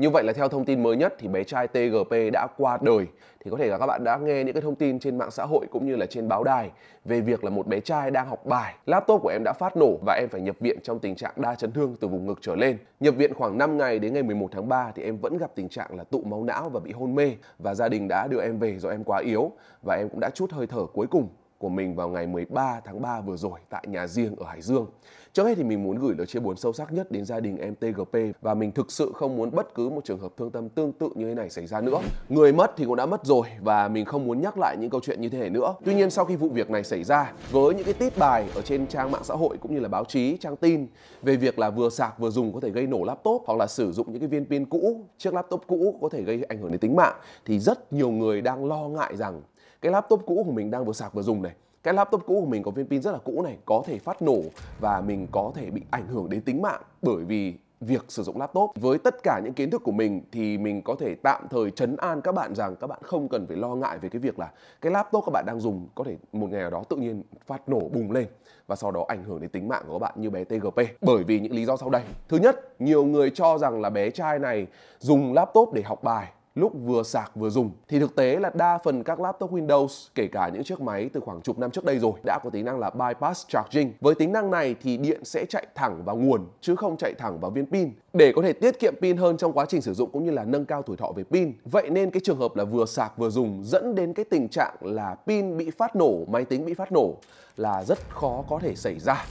Như vậy là theo thông tin mới nhất thì bé trai TGP đã qua đời. Thì có thể là các bạn đã nghe những cái thông tin trên mạng xã hội cũng như là trên báo đài về việc là một bé trai đang học bài, laptop của em đã phát nổ và em phải nhập viện trong tình trạng đa chấn thương từ vùng ngực trở lên. Nhập viện khoảng 5 ngày đến ngày 11 tháng 3 thì em vẫn gặp tình trạng là tụ máu não và bị hôn mê và gia đình đã đưa em về do em quá yếu và em cũng đã chút hơi thở cuối cùng của mình vào ngày 13 tháng 3 vừa rồi tại nhà riêng ở Hải Dương. Trước hết thì mình muốn gửi lời chia buồn sâu sắc nhất đến gia đình em TGP và mình thực sự không muốn bất cứ một trường hợp thương tâm tương tự như thế này xảy ra nữa. Người mất thì cũng đã mất rồi và mình không muốn nhắc lại những câu chuyện như thế này nữa. Tuy nhiên sau khi vụ việc này xảy ra với những cái tít bài ở trên trang mạng xã hội cũng như là báo chí, trang tin về việc là vừa sạc vừa dùng có thể gây nổ laptop hoặc là sử dụng những cái viên pin cũ, chiếc laptop cũ có thể gây ảnh hưởng đến tính mạng thì rất nhiều người đang lo ngại rằng cái laptop cũ của mình đang vừa sạc vừa dùng này cái laptop cũ của mình có viên pin rất là cũ này có thể phát nổ và mình có thể bị ảnh hưởng đến tính mạng bởi vì việc sử dụng laptop với tất cả những kiến thức của mình thì mình có thể tạm thời chấn an các bạn rằng các bạn không cần phải lo ngại về cái việc là cái laptop các bạn đang dùng có thể một ngày nào đó tự nhiên phát nổ bùng lên và sau đó ảnh hưởng đến tính mạng của các bạn như bé TGP bởi vì những lý do sau đây thứ nhất nhiều người cho rằng là bé trai này dùng laptop để học bài lúc vừa sạc vừa dùng thì thực tế là đa phần các laptop Windows kể cả những chiếc máy từ khoảng chục năm trước đây rồi đã có tính năng là bypass charging. Với tính năng này thì điện sẽ chạy thẳng vào nguồn chứ không chạy thẳng vào viên pin để có thể tiết kiệm pin hơn trong quá trình sử dụng cũng như là nâng cao tuổi thọ về pin. Vậy nên cái trường hợp là vừa sạc vừa dùng dẫn đến cái tình trạng là pin bị phát nổ, máy tính bị phát nổ là rất khó có thể xảy ra.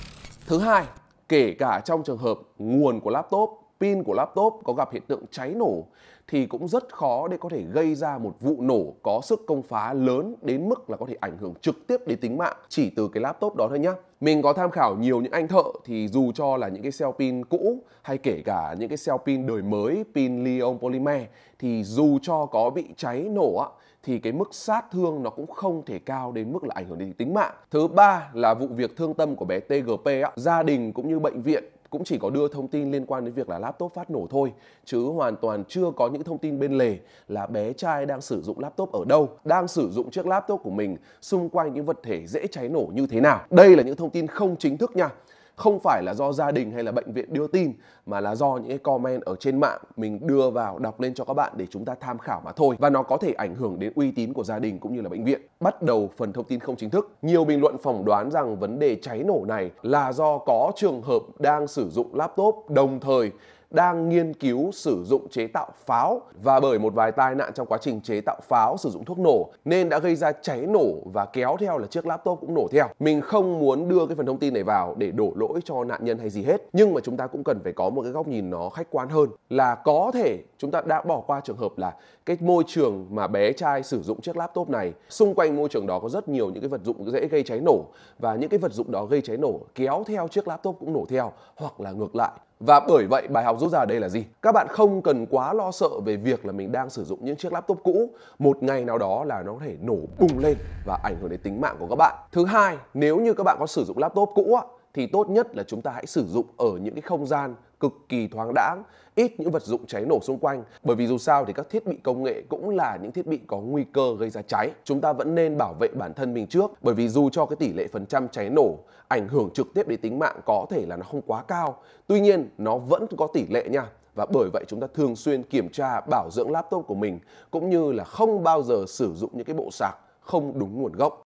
Thứ hai, kể cả trong trường hợp nguồn của laptop pin của laptop có gặp hiện tượng cháy nổ thì cũng rất khó để có thể gây ra một vụ nổ có sức công phá lớn đến mức là có thể ảnh hưởng trực tiếp đến tính mạng chỉ từ cái laptop đó thôi nhá. Mình có tham khảo nhiều những anh thợ thì dù cho là những cái cell pin cũ hay kể cả những cái cell pin đời mới pin lithium polymer thì dù cho có bị cháy nổ á thì cái mức sát thương nó cũng không thể cao đến mức là ảnh hưởng đến tính mạng. Thứ ba là vụ việc thương tâm của bé TGP á, gia đình cũng như bệnh viện cũng chỉ có đưa thông tin liên quan đến việc là laptop phát nổ thôi chứ hoàn toàn chưa có những thông tin bên lề là bé trai đang sử dụng laptop ở đâu, đang sử dụng chiếc laptop của mình xung quanh những vật thể dễ cháy nổ như thế nào. Đây là những thông tin không chính thức nha không phải là do gia đình hay là bệnh viện đưa tin mà là do những cái comment ở trên mạng mình đưa vào đọc lên cho các bạn để chúng ta tham khảo mà thôi và nó có thể ảnh hưởng đến uy tín của gia đình cũng như là bệnh viện. Bắt đầu phần thông tin không chính thức. Nhiều bình luận phỏng đoán rằng vấn đề cháy nổ này là do có trường hợp đang sử dụng laptop đồng thời đang nghiên cứu sử dụng chế tạo pháo và bởi một vài tai nạn trong quá trình chế tạo pháo sử dụng thuốc nổ nên đã gây ra cháy nổ và kéo theo là chiếc laptop cũng nổ theo. Mình không muốn đưa cái phần thông tin này vào để đổ lỗi cho nạn nhân hay gì hết, nhưng mà chúng ta cũng cần phải có một cái góc nhìn nó khách quan hơn là có thể chúng ta đã bỏ qua trường hợp là cái môi trường mà bé trai sử dụng chiếc laptop này xung quanh môi trường đó có rất nhiều những cái vật dụng dễ gây cháy nổ và những cái vật dụng đó gây cháy nổ kéo theo chiếc laptop cũng nổ theo hoặc là ngược lại và bởi vậy bài học rút ra ở đây là gì? Các bạn không cần quá lo sợ về việc là mình đang sử dụng những chiếc laptop cũ một ngày nào đó là nó có thể nổ bùng lên và ảnh hưởng đến tính mạng của các bạn. Thứ hai, nếu như các bạn có sử dụng laptop cũ thì tốt nhất là chúng ta hãy sử dụng ở những cái không gian cực kỳ thoáng đãng, ít những vật dụng cháy nổ xung quanh. Bởi vì dù sao thì các thiết bị công nghệ cũng là những thiết bị có nguy cơ gây ra cháy. Chúng ta vẫn nên bảo vệ bản thân mình trước, bởi vì dù cho cái tỷ lệ phần trăm cháy nổ ảnh hưởng trực tiếp đến tính mạng có thể là nó không quá cao, tuy nhiên nó vẫn có tỷ lệ nha và bởi vậy chúng ta thường xuyên kiểm tra bảo dưỡng laptop của mình cũng như là không bao giờ sử dụng những cái bộ sạc không đúng nguồn gốc.